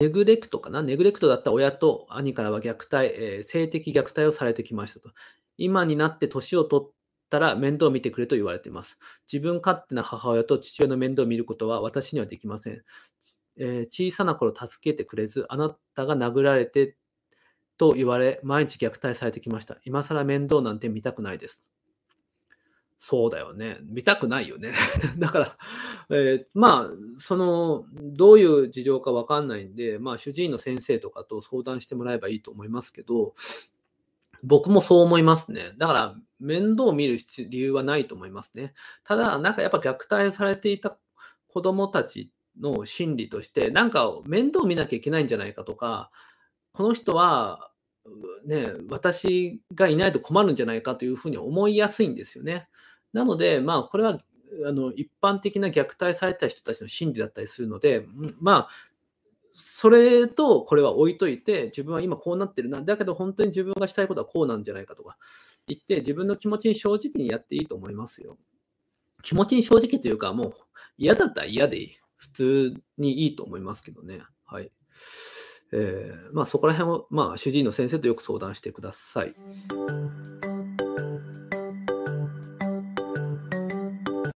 ネグレクトかな、ネグレクトだった親と兄からは虐待、えー、性的虐待をされてきましたと。今になって年を取ったら面倒を見てくれと言われています。自分勝手な母親と父親の面倒を見ることは私にはできません。えー、小さな頃助けてくれず、あなたが殴られてと言われ、毎日虐待されてきました。今更面倒なんて見たくないです。そうだよね。見たくないよね。だから、えー、まあ、その、どういう事情かわかんないんで、まあ、主治医の先生とかと相談してもらえばいいと思いますけど、僕もそう思いますね。だから、面倒を見る理由はないと思いますね。ただ、なんかやっぱ虐待されていた子供たちの心理として、なんか面倒を見なきゃいけないんじゃないかとか、この人は、ね、私がいないと困るんじゃないかというふうに思いやすいんですよね。なので、まあ、これはあの一般的な虐待された人たちの心理だったりするので、まあ、それとこれは置いといて、自分は今こうなってるな、だけど本当に自分がしたいことはこうなんじゃないかとか言って、自分の気持ちに正直にやっていいと思いますよ。気持ちに正直というか、もう嫌だったら嫌でいい。普通にいいと思いますけどね。はい。えー、まあそこら辺を、まあ主治医の先生とよく相談してください。